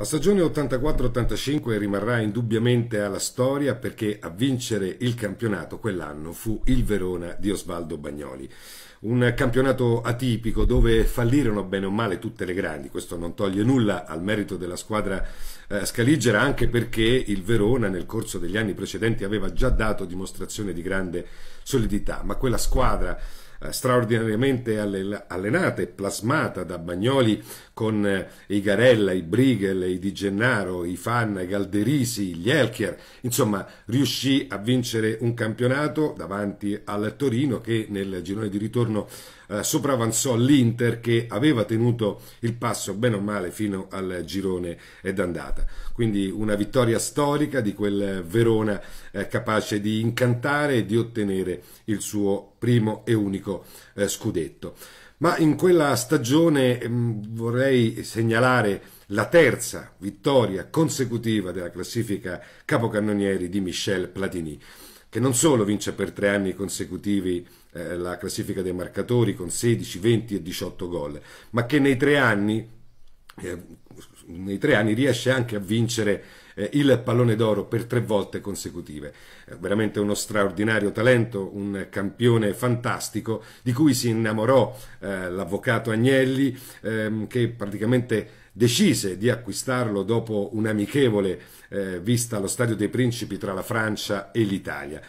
La stagione 84-85 rimarrà indubbiamente alla storia perché a vincere il campionato quell'anno fu il Verona di Osvaldo Bagnoli. Un campionato atipico dove fallirono bene o male tutte le grandi, questo non toglie nulla al merito della squadra eh, scaligera anche perché il Verona nel corso degli anni precedenti aveva già dato dimostrazione di grande solidità, ma quella squadra eh, straordinariamente allenata e plasmata da Bagnoli con eh, i Garella, i Brigel, i Di Gennaro, i Fan, i Galderisi, gli Elkier. Insomma, riuscì a vincere un campionato davanti al Torino che nel girone di ritorno eh, sopravanzò l'Inter che aveva tenuto il passo bene o male fino al girone d'andata. Quindi una vittoria storica di quel Verona capace di incantare e di ottenere il suo primo e unico eh, scudetto. Ma in quella stagione mh, mm, vorrei segnalare la terza vittoria consecutiva della classifica capocannonieri di Michel Platini, che non solo vince per tre anni consecutivi eh, la classifica dei marcatori con 16, 20 e 18 gol, ma che nei tre anni, eh, nei tre anni riesce anche a vincere eh, il pallone d'oro per tre volte consecutive. È eh, veramente uno straordinario talento, un campione fantastico di cui si innamorò eh, l'avvocato Agnelli ehm, che praticamente decise di acquistarlo dopo un'amichevole eh, vista allo Stadio dei Principi tra la Francia e l'Italia.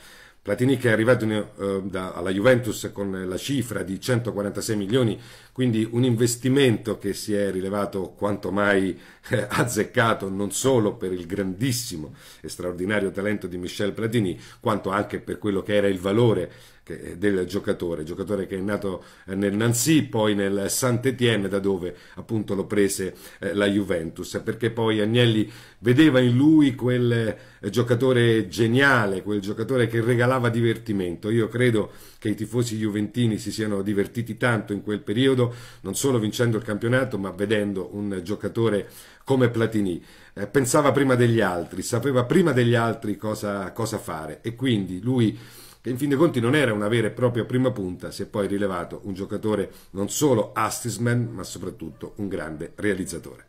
Platini che è arrivato in, eh, da, alla Juventus con la cifra di 146 milioni, quindi un investimento che si è rilevato quanto mai eh, azzeccato non solo per il grandissimo e straordinario talento di Michel Platini, quanto anche per quello che era il valore che, eh, del giocatore, giocatore che è nato eh, nel Nancy, poi nel Saint-Étienne da dove appunto lo prese eh, la Juventus, perché poi Agnelli vedeva in lui quel eh, giocatore geniale, quel giocatore che regalava calava divertimento. Io credo che i tifosi juventini si siano divertiti tanto in quel periodo, non solo vincendo il campionato, ma vedendo un giocatore come Platini. Eh, pensava prima degli altri, sapeva prima degli altri cosa, cosa fare e quindi lui che in fin dei conti non era una vera e propria prima punta, si è poi rilevato un giocatore non solo assistman, ma soprattutto un grande realizzatore.